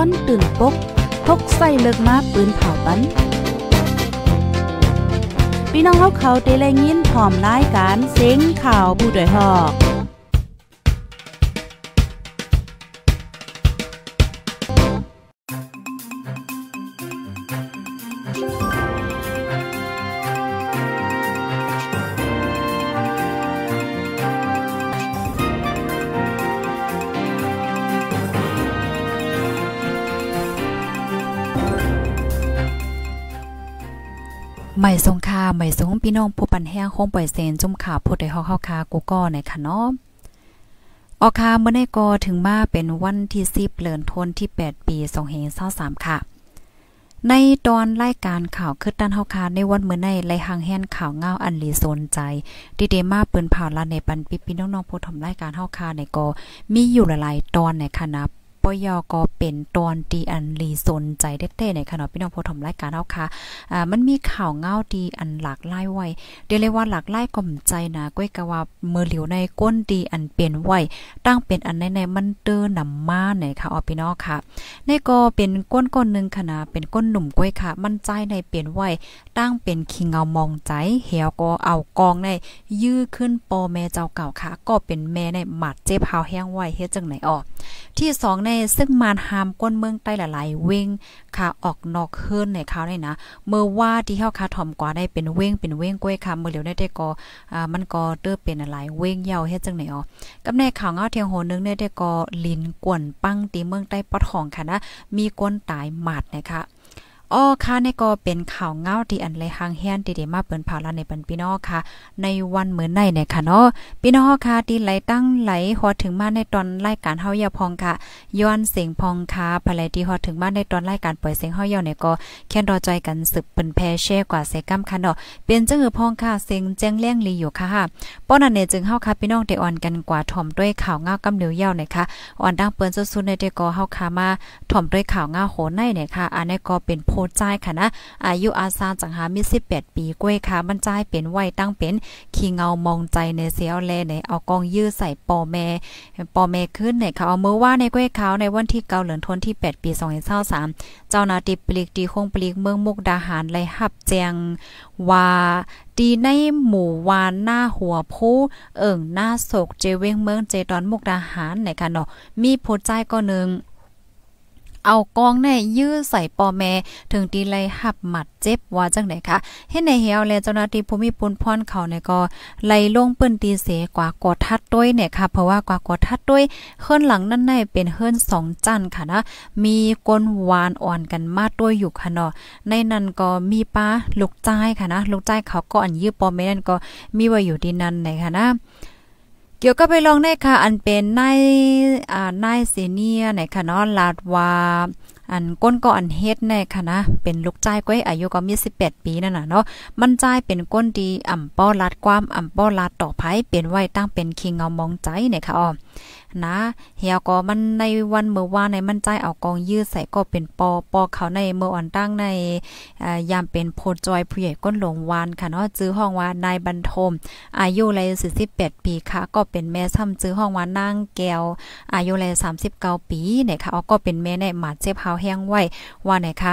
อนตื่นปกพกใส่เลิกมาปืนเผาปันพี่น้องเขาเขาได้แลยินพร้อมรายการเสียงข่าวผู้ด้วยหอกใหม่สงคาใหม่สงพี่น้องผู้ปันแห้งคงปล่อยเซนจุ่มข่าวผู้ใดเฮาเข้าคากูก็ในค่ะเนาะออกคาเมื่อในกอถึงมาเป็นวันที่10เดือนธันวาคมที่ 8 ปี2523ค่ะ ในตอนรายการข่าวคืดด้านเฮาคาในวันเมื่อในไล่หางแห่นข่าวเงาอันลีโซนใจดีเดมาปืนผ่าละในปันปิพี่น้องๆผู้ทำรายการเฮาคาในกอมีอยู่หลายๆตอนในคณะปยก็เป็นตอนดีอันลีสนใจเต้ๆในขณะพี่น้องผู้ชมรายการเฮาค่ะอ่ามันมีข่าวเงาดีอันหลากหลายไว้เดี๋ยวเลยว่าหลากหลายก่อมใจนะก้อยกะว่ามือเหลียวในก้นดีอันเป็นไว้ตั้งเป็นอันในๆมันเตอนำมาไหนค่ะออพี่น้องค่ะ ในก็เป็นก้นก้นนึงคณะเป็นก้นหนุ่มก้อยค่ะ มันใจในเปลี่ยนไว้ตั้งเป็นคิงเงามองใจเหี่ยวก็เอากองในยื้อขึ้นปอแม่เจ้าเก่าค่ะ ก็เป็นแม่ในหมัดเจ็บเฮาแห้งไว้เฮ็ดจังไหนออที่2ในในซึ่งมารหามก้นเมืองใต้หลายๆเว้งค่ะออกนอกเฮือนในเขาได้นะ เมื่อว่าที่เฮาคาถ่อมกว่าได้เป็นเว้งเป็นเว้งกล้วยค่ะเมื่อเหลียวได้ได้ก็อ่ามันก็เตอเป็นหลายเว้งยาวเฮ็ดจังไหนอ๋อ กับในข่าวเงาเทียงโหนึงได้ได้ก็ลินกวนปังตีเมืองใต้ปอดของค่ะนะ มีก้นตายหมาดนะคะอ้อค่ะในก็เป็นข่าวเงาที่อันเลยหางแฮนที่ได้มาเปิ้น่าละในปันพี่น้องค่ะ ในวันเหมือนในเนี่ยค่ะเนาะพี่น้องค่ะที่ไหลตั้งไหลฮอดถึงมาในตอนรายการเฮายาพองค่ะย้อนเสียงพองค่ะภายที่ฮอดถึงมาในตอนรายการปล่อยเสียงเฮายาเนี่ยก็แค่นรอใจกันสืบเปิ้นแพแช่กว่าเซกำค่ะเนาะเป็นจังหือพองค่ะเสียงแจ้งเล้งลีอยู่ค่ะป้อนั้นเนี่ยจึงเฮาค่ะพี่น้องได้อ่อนกันกว่าถ่อมด้วยข่าวเงากำเหลียวยาวเนี่ยค่ะอ่อนดังเปิ้นสุดๆในเดก็เฮาค่ะมาถ่อมด้วยข่าวเงาโหในเนี่ยค่ะอันนี้ก็เป็นโพโจ่าค่ะนะ อายุอาซาจังหามี 18 ปีก้วยค่ะมันจยเป็นไว้ตั้งเป็น ขี้เงามองใจในเสียวแลในเอา กองยื้อใส่ปอแม่ปอแม่ขึ้นในเขาเอาเมื่อว่าในก้วยเขาในวันที่เกาเหลือนทนที่8ปี2023เจ้านาติปลีกดีคงปลีกเมืองมุกดาหารเลหับแจงว่าดีในหมู่วานหน้าหัวผู้เอิ่งหน้าโศกเจเวงเมืองเจตอนมุกดาหารในค่ะเนาะ มีโพใจก็หนึ่งเอากองแน่ยื้อ ใส่ ปอ แม่ถึงตีไลหับหมัดเจ็บว่าจังไหนคะเห็นในเฮียวและเจ้าหน้าที่ภูมิปุนพรเขาในก็ไล่ลงปื้นตีเส กว่ากดทัดด้วยเนี่ยค่ะ เพราะว่า กว่ากดทัดด้วยเฮือนหลังนั่นในเป็นเฮือนสองจันค่ะ นะ มีก้นหวานอ่อนกันมาด้วยอยู่ค่ะเนาะในนั้นก็มีป้าลูกจ้ายค่ะนะลูกจ้ายเขาก็อันยื้อปอแม่นั่นก็มีไว้อยู่ดีนั่นไหนค่ะนะเกี่ยวก็ไปลองในค่ะ อันเป็นนายอ่า นายเซเนียในค่ะเนาะลาดวาอันก้นก็อันเฮ็ดในค่ะนะ เป็นลูกจ้ายก้อยอายุก็มี18ปี นั่นน่ะเนาะ มันจ้ายเป็นก้นดี อ่ำป้อลาดความ อ่ำป้อลาดต่อไปเป็นไว้ตั้งเป็นคิงเงามอง ใจในค่ะอ๋อนะเฮียก็มันในวันเมื่อวานในมันใจเอากองยืดใส่ก็เป็นปอปอเขาในเมื่ออ่อนตั้งในยามเป็นโพจอยผู้ใหญ่ก้นหลงวานค่ะเนาะจื้อห้องว่านายบรรทม อายุเลย48ปีค่ะ ก็เป็นแม่ซ้ำจื้อห้องว่านางแก้วอายุเลย39ปีเนี่ยค่ะก็เป็นแม่ในหมาเจ็บเฮาแห้งไว้ว่าไหนคะ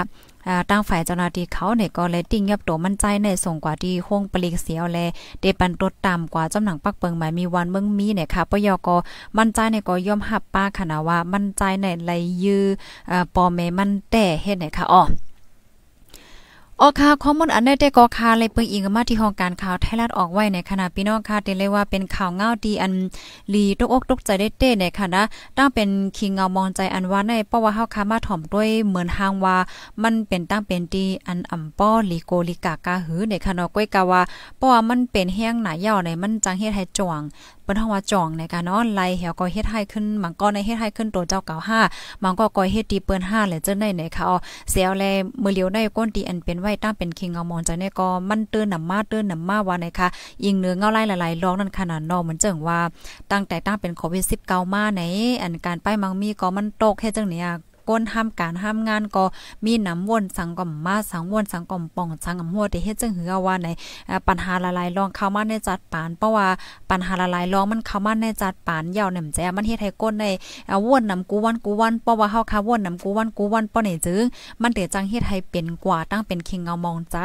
ตั้งฝ่ายเจ้าหน้าที่เขาเนี่ยก็เลยติ้งยับโตมั่นใจในส่งกว่าที่ห้องปลีกเสียวแลเดปันตดต่ำกว่าจำหนังปักเปิงหมายมีวันเมืองมีเนี่ยค่ะปยกมั่นใจในก็ย่อมหับป้าคณะว่า มั่นใจในไรยืออปอเมมัน แต่เฮ็ดเนี่ยค่ะอ๋อออค่ะข้อมูลอันได้แต่กอคาเลยเปิงอิงมาที่ห้องการข่าวไทยรัฐออกไว้ในขณะพี่น้องค่ะเตเลยว่าเป็นข่าวเงาดีอัน ลีตกอกตกใจได้เต้ในค่ะนะตั้งเป็นคิงเงามองใจอันว่าในปพาะว่าเฮาคามาถ่อมด้วยเหมือนหางว่า มันเป็นตั้งเป็นดีอันอ่ำป้อลีโกลิกากาหือในค่ะเนาก้อยกาว่าเพราะว่มันเป็นแห้งหนาเยาวในมันจังเฮ็ดให้จ่วงปิ้นเฮาว่าจ่องในการเนาะไล่เหี่ยวก็เฮ็ดให้ขึ้น มังก็ในเฮ็ดให้ขึ้นตัวเจ้าเก่าห้ามังก็ก่อยเฮ็ดตีเปิ้นาและเจ้าในในเขาเสียวแลมือเลียวในก้นตีอันเป็นไว้ตั้งเป็นคิงเอามองใจในก็มันเตือนนำมาเตือนนำมาว่าในค่ะยิงเนื้อเงาไล่หลายๆร้องนั่นขนาดนอเหมือนเจิงว่าตั้งแต่ตั้งเป็นโควิด19มาในอันการป้ายมังมีก็มันตกแค่จังเนี่ยก้นห้ามการห้ามงานก็มีน้ำวนสังกอมมาสังวนสังกอมป่องสังอำหัวที่เฮ็ดจังหือว่าในปัญหาละลายรองเข้ามาในจัดปานเพราะว่าปัญหาละลายรองมันเข้ามาในจัดปานยาวแหนมแจมันเฮ็ดให้ก้นในวนนำกูวันกูวันเพราะว่าเฮาคาวนนำกูวันกูวันป้อนี่จึงมันเตจังเฮ็ดให้เป็นกว่าตั้งเป็นคิงเงามองใจ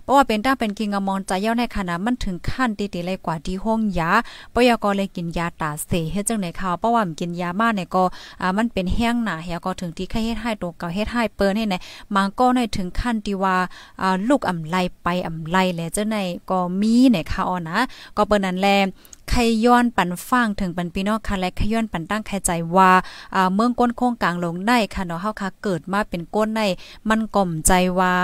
เพราะว่าเป็นตั้งเป็นคิงเงามองใจยาวในขณะมันถึงขั้นติติเลยกว่าที่ห้องยาปยกเลยกินยาตาเสเฮ็ดจังในนข่าวเพราะว่ามันกินยามาเนี่ยก็อ่ามันเป็นแห้งหนาเฮียก็ถึงที่ค่เฮ็ดให้ตัวเก่าเฮ็ดให้เปิ้นให้ไหนมางก็ในถึงขั้นที่ว่าลูกอำไลไปอำไลแลเจ้าในก็มีเนี่ยค่ะอ๋อนะ ก็เปิ้นนั้นแลขย้อนปันฟังถึงปันพี่น้องค่ะและขย้อนปันตั้งใครใจว่าอ่าเมืองก้นโค้งกลางลงได้ค่ะเนาะเฮาค่ะเกิดมาเป็นก้นใน มันกล่อมใจว่า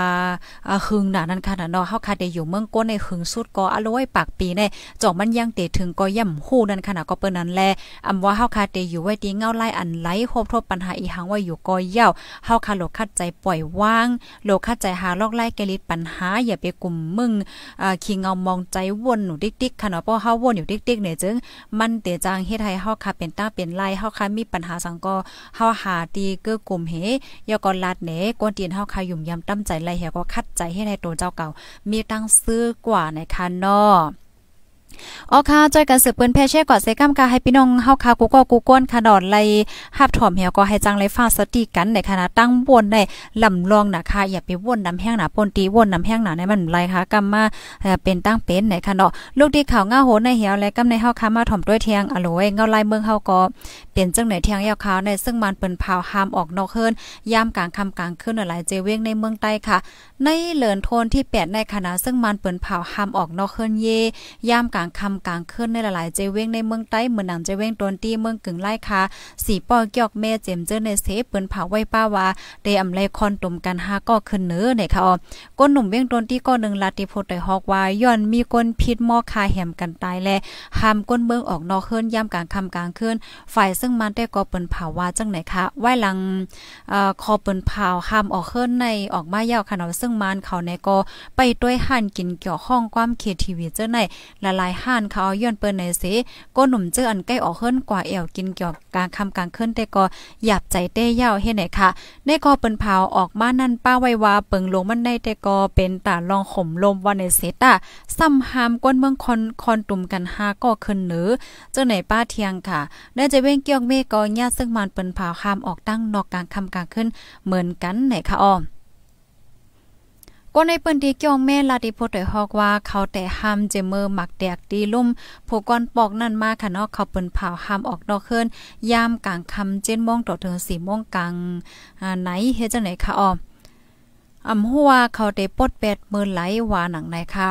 อ่าหึงหนานั่นค่ะเนาะเฮาค่ะได้อยู่เมืองก้นในหึงสุดก็อร่อยปากปีในจ่องมันยังเตถึงก็ย่ำฮู้นั่นค่ะก็เปิ้นนั้นแลอำว่าเฮาค่ะได้อยู่ไว้ตีเงาไล่อันไหลครบทบปัญหาอีหังว่าอยู่ก็ยาวเฮาค่ะโลคัดใจปล่อยว่าง โลคัดใจหาลอกไล่แกลิดปัญหา อย่าไปกลุ่มมึงอ่าคิงเอามองใจวนหนูติ๊กๆค่ะเนาะเพราะเฮาวนอยู่ติ๊กเนี่ยจึงมันเตจางเฮ็ดให้เฮาค่ะเป็นต้าเป็นไล่เฮาค่ะมีปัญหาสังก็เฮาหาตีเกื้อกลุ่มเฮยอกอนลัดเนกวนเตียนเฮาค่ะยุ่มยำตั้มใจไล่เฮาก็คัดใจเให้ในตัวเจ้าเก่า มีตั้งซื้อกว่าในคันเนาะอเอค่ะจอยกันสืบเปิ้นแพ่แช่กอดเซกัมกาให้พี่น้องเฮาค่ะกูก็กูก้นค่ะดอนไลหับถอมเหี่ยวก็ให้จังไลฟ้าสติกันในคณะตั้งวนได้ลำลองนะค่ะอย่าไปวนน้ำแห้งหนาปนตีวนน้ำแห้งหนาในมันไรค่ะกัมมาเป็นตั้งเป็นในคณะลูกดีข่าวง่าโหในเหี่ยวและกัมในเฮาค่ะมาถอมด้วยเทียงอโลยเงาลายเมืองเฮาก็เป็นจังไหนเทียงยาวขาวในซึ่งมันเปิ้นพาวหามออกนอกเฮินยามกลางค่ำกลางคืนหลายเจเวงในเมืองใต้ค่ะ ในเหลินโทนที่8ในคณะซึ่งมันเปิ้นพาวหามออกนอกเฮินเย ยามกลางคำำกลางเคลื่อนในหลายๆเจเว้งในเมืองใต้เมืองหนังเจเว้งตนตี้เมืองกึ่งไร่ค่ะสีป้อเกียกแม่เจมเจอในเซเปิ้นผาไว้ป้าว่าเดอำไลคอนตมกันหาก็ขึ้นเนื้อเนี่ยค่ะอ๋อก้นหนุ่มเว้งตนตี้ก็นึงลาติโพได้ฮอกว่าย้อนมีคนผิดหมอคาแหมกันตายและห้ามก้นเมืองออกนอกเคลื่อนย่ำกลางคำำกลางเคลื่อนฝ่ายซึ่งมันได้ก็เปิ้นผาว่าจังไหนคะไว้หลังเอ่อคอเปิ้นผาห้ามออกเคลื่อนในออกมายาวข่นาดซึ่งมันเขาในก็ไปด้วยหันกินเกี่ยวข้องความเคทีวีเจ้าในละลายายห้านเขาย้อนเปิ้นในเิก้นหนุ่มเจออันใกล้ออกเฮิรนกว่าแอวกินเกี่ยวกัาคำกลางคืนแต่ก็หยาบใจเต้ยาวเฮ็ดไหนค่ะในคก็เปิ้นเผาออกมานั่นป้าไว้ว่า เปิงลงมันในแต่ก็เป็นตาลองข่มลมวันในเสตะซ้ำหามก้นเมืองคอนคอนตุ่มกันหาก็ขึ้นเหนือเจ้าไหนป้าเทียงค่ะได้จะเว้งเกี่ยวเมก็ญาซึ่งมันเปิ้นเผาค้ามออกตั้งนอกกลางคำกลางคืนเหมือนกันไหนค่ะอ้อก็ในเปิ้นที่เกี่ยงแม่ลาติโพดไฮอกว่า เขาแต่ห้ามเจเมอร์มักแดกตีลุ่มผู้ก้อนปอกนั่นมาค่ะเนาะ เขาเปิ้นเผาห้ามออกนอกเคลื่อนยามกลางคำเจ็มโมงต่อถึงสี่โมงกลางอ่าไหนเฮ็ดจังไหนคะอออำหัวเขาได้ปดแปดเมินไหลว่าหนังไหนคะ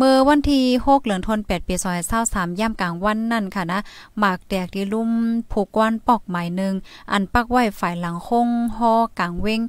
เมื่อวันที่6เหลือนทน8ปีซอยเศร้าสามย่ำกลางวันนั่นค่ะนะหมากแดกที่ลุ่มผูกกวนปอกหมายหนึ่งอันปักไว้ฝ่ายหลังคงฮอกลางเว้ง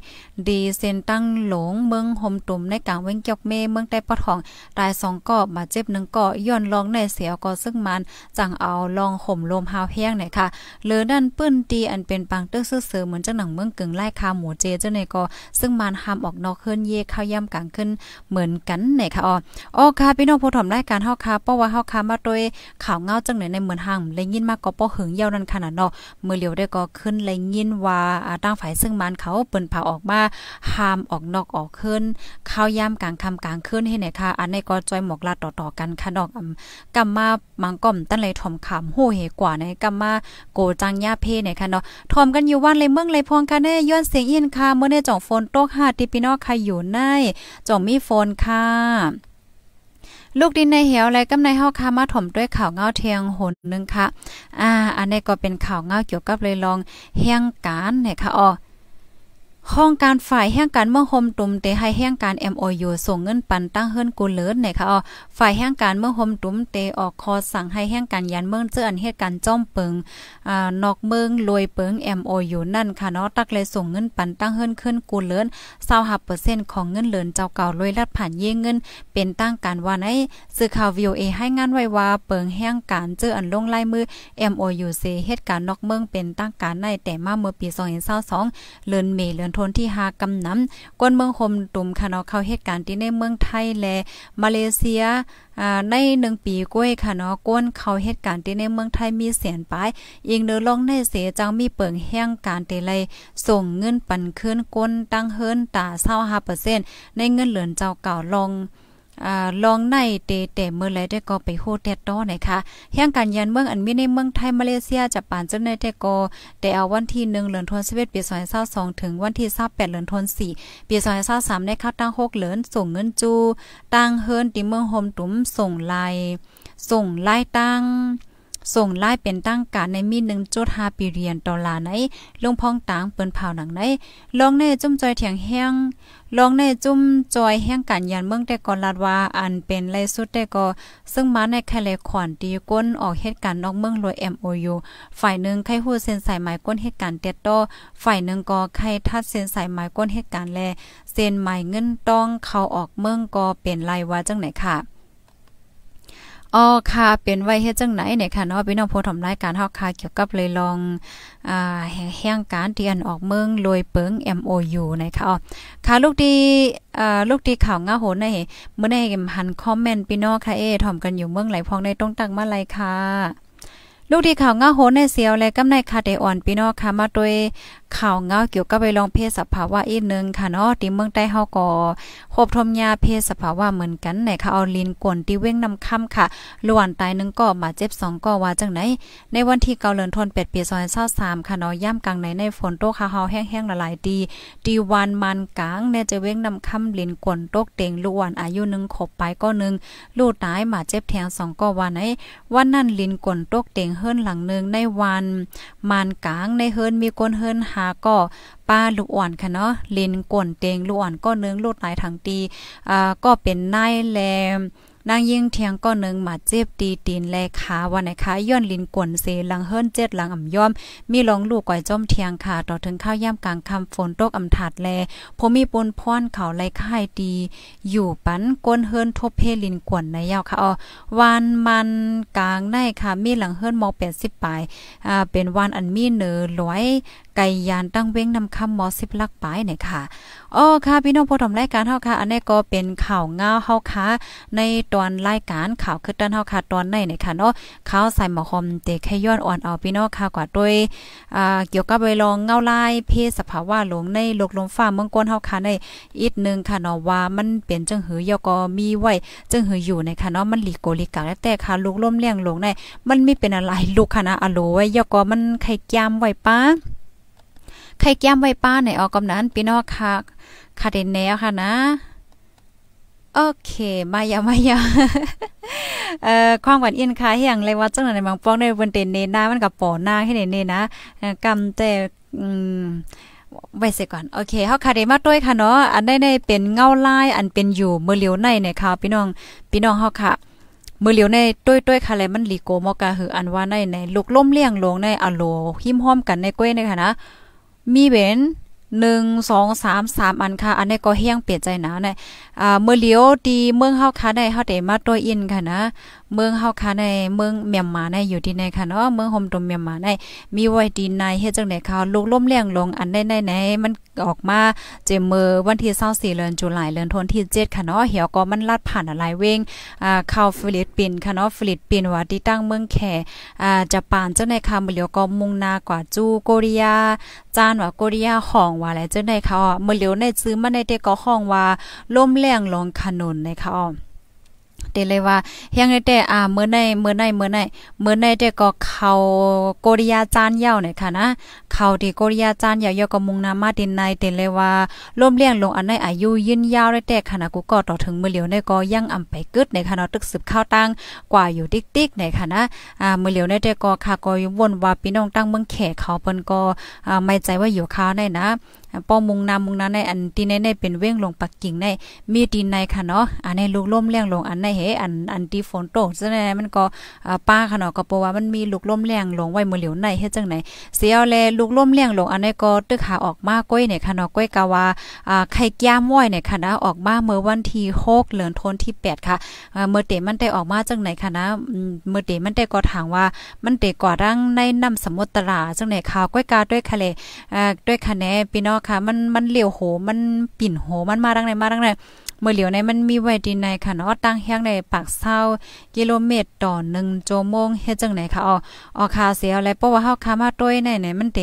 ดีเซนตั้งหลงเมืองหมตุ่มในกลางเว้งเกียกเมเมืองใต้ปะทอง ตายสองก่อมาเจ็บหนึ่งก่อย้อนลองในเสียวก่อซึ่งมัน จังเอาลองห่มลมหาวแห้งเนี่ยค่ะเลือดันปื้นตีอันเป็นปังเตื้อซื่อเสือเหมือนจังหนังเมืองกึ่งไล่คาหมูเจเจ้าในก่อซึ่งมันห้ามออกนอกเคลื่อนเย่เข้าย่ำกลางขึ้นเหมือนกันเนี่ยค่ะอ๋อค่ะพี่น้องผู้ถมรายการเฮาค่ะเพราะว่าเฮาค่ะมาโดยข่าวเงาจังไหนอในเหมือนห่างเลยยินมากก็บ่หึงเยาวนั่นขนาดเนาะมือเหลียวได้ก็ขึ้นเลยยินว่าตั้งฝ่ายซึ่งมันเขาเปิ้นผ่าออกมาห้ามออกนอกออกขึ้นข้าวยามกลางค่ำกลางคืนให้ไหนค่ะอันนี้ก็จอยหมอกลาต่อๆกันค่ะนอกกำมามังก่อมตั้งเลยถมขามโหเฮกว่าในกำมาโกจังยาเพไหนค่ะเนาะถมกันอยู่วันเลยเมืองเลยพองค่ะแน่ย้อนเสียงอินค่ะเมื่อได้จ่องโฟนโตกหาที่พี่น้องใครอยู่ในจ่องมีโฟนค่ะลูกดินในเหวอะไรกำในเฮาค่ะมาถมด้วยข่าวเงาเทียงหนนึง ค่ะ อ่า อันนี้ก็เป็นข่าวเงาเกี่ยวกับ เลย ลองเฮียงการเนี่ยค่ะอ๋อห้องการฝ่ายแห่งการเมืองโฮมตุ่มเตให้แห่งการ MOU ส่งเงินปันตั้งเฮือนกูเลิศนะคะอ๋อฝ่ายแห่งการเมืองโฮมตุ่มเตออกคอสั่งให้แห่งการยันเมืองเจออันเหตุการณ์จ้อมเปิงอ่านอกเมืองรวยเปิง MOU นั่นค่ะเนาะตักเลยส่งเงินปันตั้งเฮือนขึ้นกูเลิศ25%ของเงินเหลินเจ้าเก่ารวยรัดผ่านเย่เงินเป็นตั้งการว่าในสื่อข่าว VOA ให้งานไว้ว่าเปิงแห่งการเจออันลงลายมือ MOU เซเหตุการณ์นอกเมืองเป็นตั้งการในแต่มาเมื่อปี2022เลินเมเลนทนที่หากำน้ำกวนเมืองคมตุ่มค่ะเนาะเข้าเหตุการณ์ที่ในเมืองไทยและมาเลเซียในหนึ่งปีก้วยค่ะเนาะก้นเขาเหตุการณ์ที่ในเมืองไทยมีเสียนปลายยิงเนื้อลงในเสียจังมีเปิงแห้งการเตะเลยส่งเงินปันขึ้นก้นตั้งเฮิรนตาเศร้าห้าเปอร์เซ็นต์ในเงินเหลือนเจ้าเก่าลงลองในเตแต่เมื่อไรได้ก็ไปโฮเตลต้อไหนคะแห่งการยันเมืองอันมีในเมืองไทยมาเลเซียจะปานจนงในแต่ก็แต่เอาวันที่1เหรือนทนว11ปี2022ถึงวันที่28เหรือนทน4ปี2023ดนค่าตั้ง6เหรือนส่งเงินจูตั้งเฮินติเมืองโฮมตุ้มส่งไลส่งไล่ตั้งส่งไล่เป็นตั้งการในมีหนึ่งโ1.5บิลเรียนดอลลาร์ในลงพองตางเปิ้นเผาหนังในลองในจุ่มจอยเถียงแห้งลองในจุ่มจอยแห้งการยันเมืองแต่ก่อนลาดว่าอันเป็นไล่สุดแต่กอซึ่งมาในแคลขอนตีก้นออกเหตุการณ์นอกเมืองโดย MOU ฝ่ายหนึ่งไข้ฮูเซ็นสายหมายก้นเหตุการณ์เตียโตฝ่ายหนึ่งก็ไข้ทัดเซ็นสายหมายก้นเหตุการณ์แลเซ็นหมายเงินต้องเข้าออกเมืองก็เป็นไล่ว่าจังไหนค่ะอ๋อค่ะเป็นไว้เฮ็ดจังไหนเนี่ยค่ะเนาะพี่น้องผู้ทำรายการเฮาค่ะเกี่ยวกับเลยลองอ่าแห่งการเตียนออกเมืองลอยเปิง MOU นะคะอ๋อค่ะลูกดีอ่าลูกดีข่าวง่าโหนในเมื่อได้หันคอมเมนต์พี่น้องค่ะเอถ่อมกันอยู่เมืองไหลพองได้ต้องตักมาไลค่ะลูกดีข่าวเงาโหนในเสียวและกำในคาเดอ่อนพี่น้องค่ะมาด้วยข่าวเงาเกี่ยวกับไปลองเพศสภาวะอีกนึงค่ะเนาะที่เมืองใต้เฮาก็ครบทมยาเพศสภาวะเหมือนกันหนค่ะเอาลินกวนที่เว้งนำค่ำค่ะล้วนตาย นึงก็ มาเจ็บ2ก็ว่าจังไหนในวันที่าเลือนทนวาคมปี2023ค่ะเนาะย่ำกลางในในฝนตกค่ะเฮาแห้งๆละลายดีดีวันมันกลาง แน่จะเว้งนำค่ำลินกวนตกเต็งล้วนอายุนึงขบไปก็นึงลูกตายมาเจ็บแทง2ก็ว่าไหนวันนั้นลินกวนตกเต็งเฮิรนหลังนึง ในวัน มานกลางในเฮิรนมีคนเฮิรนหาก็ป้าลูกอ่อนค่ะ เนาะลินก่นเตงลูกอ่อนก็เนืองลูดหลายทางตีอ่า ก็เป็นนายแลนางยิงเทียงก็นึงมาเจ็บตีตีนแลขาวันไหนคะย้อนลินกวนเซลังเฮิรนเจ็ดลังอ่ำย่อม มีหลอง ลูกก่อยจ้อมเทียงค่ะ ต่อถึงข้าวย่ำกลางคำฝนตกอ่ำถาดแลผมมีปนพ่อนเขาไล่ค่ายดี อยู่ปันก้นเฮิรนทบเพลินกวนในยาวค่ะอ๋อวันมันกลางในค่ะมีหลังเฮิรนมอแปดสิบปลายอ่าเป็นวันอันมีเนื้อร้อยไก่ยานตั้งเว้งนำคำมอสิบลักปลายเนี่ยค่ะอ๋อค่ะพี่น้องผู้ชมรายการเฮาค่ะอันนี้ก็เป็นข่าวเงาเฮาค่ะในตอนรายการข่าวคือตันเฮาค่ะตอนในเนี่ยค่ะเนาะข่าวใส่หมอคมเตะแค่ย้อนอ่อนเอาพี่น้องค่ะกว่าด้วยอ่าเกี่ยวกับไปลองเงาลายเพศสภาวะหลงในโลกลมฟ้าเมืองกวนเฮาค่ะในอีกนึงค่ะเนาะว่ามันเป็นจังหือยก็มีไว้จังหืออยู่ในค่ะเนาะมันหลีโกลิกะแต่ค่ะลูกล่มเลี้ยงหลงในมันไม่เป็นอะไรลูกค่ะนะอโลไว้ยก็มันไข่แก้มไว้ป้าใครแก้มไว้ป้าไหนออกกำนั้นพี่นองค่ะค่ะเด่นแนวค่ะนะโอเค มายามายาเอ่อความหวานเอียนค่ะอย่างไรว่าจังหในบางป้องในบนเตนเนหน้ามันกับปอหน้าให้เนเนนะกำแต่อืมไว้เสก่อนโอเคเฮาคาเดมาต้วยค่ะเนาะอันได้ในเป็นเงาลายอันเป็นอยู่เมื่อเหลียวในในค่ะ พี่น้องพี่น้องเฮาค่ะเมื่อเหลียวในต้วยต้วยค่ะแลมันลีโกมอกาหืออันว่าในในลูกล้มเลี้ยงลงในอโลหิมห้อมกันในกล้วยในค่ะนะมีเว็นหนึ่งสองสามสามอันค่ะอันนี้ก็เฮี้ยงเปลี่ยนใจหนาเนี่ย่าเมื่อเลียวดีเมืองเฮาคาในเฮาได้มาตัวอินค่ะนะเมืองเฮาคาในเมืองเมียนมาในอยู่ที่ไหนค่ะเนาะเมืองโฮมตมเมียนมาในมีไว้ดีในเฮ็ดจังได๋ค่ะลูกล้มแรงลงอันได้ไหนไมันออกมาเจมเมอวันที่24เดือนตุลาเดือนธันที่7ค่ะเนาะเหี่ยวก็มันลัดผ่านหลายเวงอ่าเข้าฟิลิปปินค่ะเนาะฟิลิปปินว่าที่ตั้งเมืองแขอ่าจะปานเจ้าใน๋ค่ะเมื่อเลียวก็มุ่งหน้ากว่าจูโกเรียจานว่าโกเรียห้องว่าแล้วจังได๋ค่ะเมื่อเลียวในซื้อมาในเตก็ห้องว่าล้มแรงลองขนุนนะคะอ๋อเตเลยว่าเฮียงใน้แต่อ่าเมื่อในเมื่อในเมื่อในเมื่อในแต่ก็เขาโกริยาจานเย่าเนี่ยค่ะนะเขาที่โกริยาจานยาวย่ก็มุงนามาดินใน เตเลยว่าร่วมเลี้ยงลงอันในอายุยืนยาวได้แต่ขณะกูก็ต่อถึงมือเหลียวในก็ยั่งอำไปกึดในค่ะเนาะตึกสืบข้าวตั้งกว่าอยู่ติ๊กติ๊กในค่ะนะอ่ามือเหลียวใน้แต่ก็ค่ะก็วนว่าพี่น้องตั้งเมืองแขกเขาเปิ้นก็อ่าไม่ใจว่าอยู่ข้าในนะป้อมุงนามมุงนั้นในอันที่ในในเป็นเว้งลงปักกิ่งในมีตีนในค่ะเนาะอันในลูกล่มเลี้ยงลงอันในเหอันอันที่ฝนตกซะในมันก็ป้าค่ะเนาะก็เพราะว่ามันมีลูกล่มเลี้ยงลงไว้มือเหลียวในเฮ็ดจังไหนเสียแลลูกล่มเลี้ยงลงอันในก็ตึกหาออกมาก้อยเนี่ยค่ะเนาะก้อยกะว่าไข่แก้มม้อยเนี่ยค่ะนะออกมาเมื่อวันที่6เดือนธันวาคมที่8ค่ะ เมื่อเตมันได้ออกมาจังไหนค่ะนะเมื่อเตมันได้ก็ถามว่ามันเตก่อร่างในน้ำสมุทรตราจังไหนข่าวก้อยกาด้วยคะเลด้วยคะแนพี่น้องาะค่ะมันมันเหลียวโห มันปิ่นโห มันมาดังไหน มาดังไหนเมื่อเหลียวในมันมีไว้ดีในค่ะเนาะตั้งแห้งในปากเศร้ากิโลเมตรต่อหนึ่งโจโมงเฮ็ดจังไหนค่ะอ๋ออคาเสียอะไรเพราะว่าเฮาคามาต้วยในไหนมันเต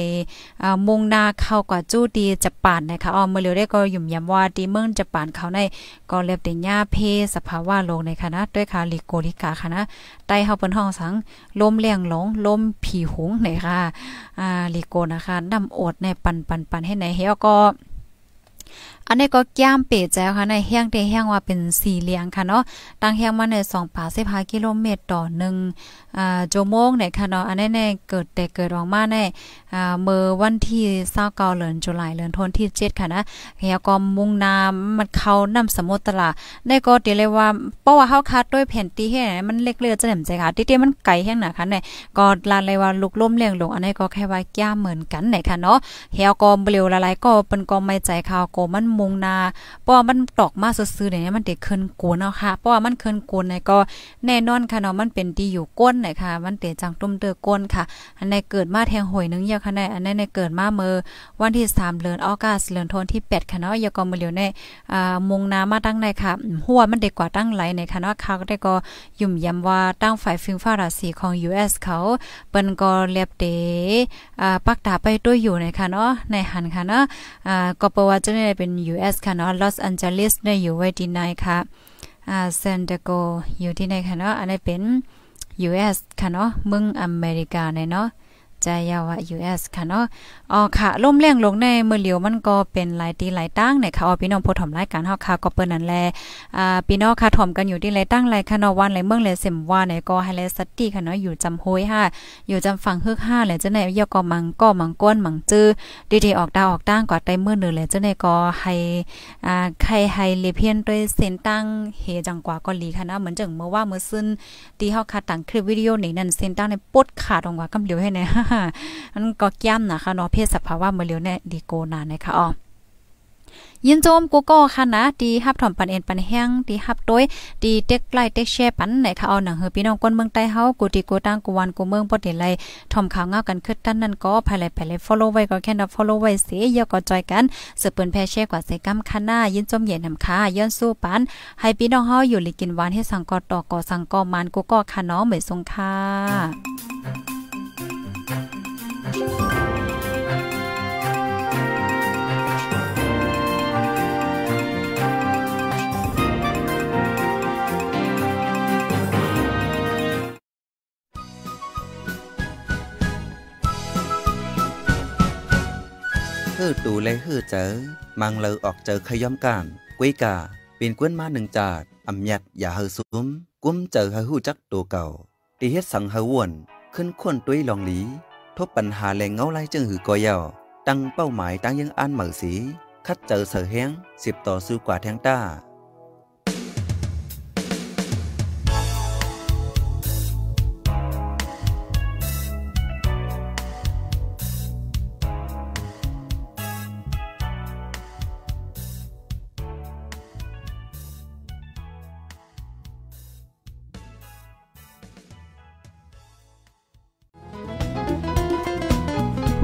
อ่ามงนาเข้ากว่าจู้ดีจะปานนะคะอ๋อเมื่อเหลียวได้ก็ยุ่มยำว่าดีเมืองจะปานเขาในก็เล็บเตญ่าเพสภาวะโลกในคณะด้วยค่ะลิโกลิกาค่ะนะใต้เฮาเปิ้นห้องสังลมแรงหลงลมผีหงไหนค่ะอ่าลิโกนะคะนำอดในปันปันปันให้ไหนเฮาก็อันนี้ก็แก้มเปดแจ้วค่ะในแห้งเตแห้งว่าเป็นสี่เหลี่ยงค่ะเนาะตั้งแห้งมาใน2ป่า15กิโลเมตรต่อ1อ่าโจโมงเนี่ยค่ะเนาะอันนี้เนี่ยเกิดแต่เกิดออกมาในอ่าเมื่อวันที่29เดือนตุลาคมเดือนธันที่7ค่ะนะเฮียก็มุ่งน้ำมันเข้าน้ำสมุทรตลาในก็ติเลยว่าเพราะว่าเฮาคาดด้วยแผ่นตีให้มันเล็กเลือจะแหลมใจค่ะทีเวมันไกลแห้งหนาค่ะเนี่ยก็ลาเลยว่าลูกล้มเลี้ยงลงอันนี้ก็แค่ว่าแก้มเหมือนกันไหนค่ะเนาะเฮียก็เบลวละลายก็เป็นก็ไม่ใจข่าวก็มันมงนาเพราะมันตอกมาซื่อๆเนี่ยมันเด็กเคินกวนเนาะค่ะเพราะว่ามันเคินกวนเนี่ยก็ แน่นอนค่ะเนาะมันเป็นดีอยู่ก้นหน่อยค่ะ มันเตะจังตุ้มเตอก้นค่ะอันในเกิดมาแทงหวยนึงเยอะค่ะในอันในนเกิดมา เมื่อวันที่3เดือนออกัสเดือนธันที่8ค่ะเนาะยากอมาเหลียวในอ่ามงนามาตั้งในค่ะหัวมันเด็กกว่าตั้งไหลในค่ะเนาะเขาก็ได้ก็ยุ่มย้ำว่าตั้งฝ่ายฟิงฟ้าราศีของ US เขา เปิ้นก็เลียบเตอ่าปักตาไปด้วยอยู่ในค่ะเนาะในหันค่ะเนาะอ่าก็เปว่าจะได้เป็น US ค่ะเนาะลอสแอนเจลิสได้อยู่ไว้ที่ไหนค่ะอ่าซานดิโก อยู่ที่ไหนค่ะเนาะอันนี้เป็น US ค่ะเนาะเมืองอเมริกาเนาะใจยาวะ US ค่ะเนาะอ๋อค่ะล่มแรงลงในเมื่อเหลียวมันก็เป็นหลายตีหลายตั้งไหนค่ะอ๋อพี่น้องผู้ถมรายการเฮาค่ะก็เปิ้นนั่นแลอ่าพี่น้องค่ะถมกันอยู่ที่หลายตั้งหลายค่ะเนาะวันหลายเมืองหลายเสมว่าไหนก็ให้แลสติค่ะเนาะอยู่จำโหยค่ะอยู่จำฝั่งฮึกห้าแหลวจะในยอก็มังก็มังก้นมังจื้อดีๆออกดาวออกตั้งกว่าไดเมื่อนึงแหลวจะในก็ให้อ่าใครให้เลเพียนด้วยเส้นตั้งเฮจังกว่าก็ลีค่ะนะเหมือนจังเมื่อว่าเมื่อซึนที่เฮาค่ะตั้งคลิปวิดีโอนี้นั่นเส้นตั้งในปดขาดออกกว่ากำเหลียวให้ในมันก็แก้มนะคะเนาะเพศสภาวะเมื่อเร็วแน่ดีโกนานะคะอ๋อยินโจมกูก็ค่ะนะ ดีฮับถ่อมปันเอ็นปันแห้งดีฮับด้วยดีเต็กไล่เต็กแช่ปันไหนค่ะเอาหนังเฮอพี่น้องก้นเมืองใต้เฮากูดีกูตั้งกูวันกูเมืองปอดไลถ่อมข่าวเงากันขึ้นตั้นนั่นก็ภายไลภายไลฟอลโล w ไว้ก็แค่นับฟอลโล w ไว้เสียเยอะก็จอยกันสืบเปิ้นแพ่แช่กว่าใส่กำค่ะหน้ายินโจมเหย็นนำค่ะย้อนสู้ปัน ให้พี่น้องเฮาอยู่ลิกินหวานให้สังกอตอกอสังกอมันกูก็ค่ะน้องเหมือนสงค่ะฮือดูเลยฮือเจอมังเลอออกเจอขย่อมกามกุ้ยกาเป็นกวนมาหนึ่งจาดอำยัดอย่าเฮือซุ้มกุ้มเจอเฮือูจักตัวเก่าตีเฮ็ดสังเฮือวนขึ้นข้นตุ้ยลองหลีทบปัญหาแหล่งเงาไล่จึงหือก่อยาวตั้งเป้าหมายตั้งยังอันเหมือสี คัดเจอเสือแห้งสิบต่อสู้กว่าแทงต้า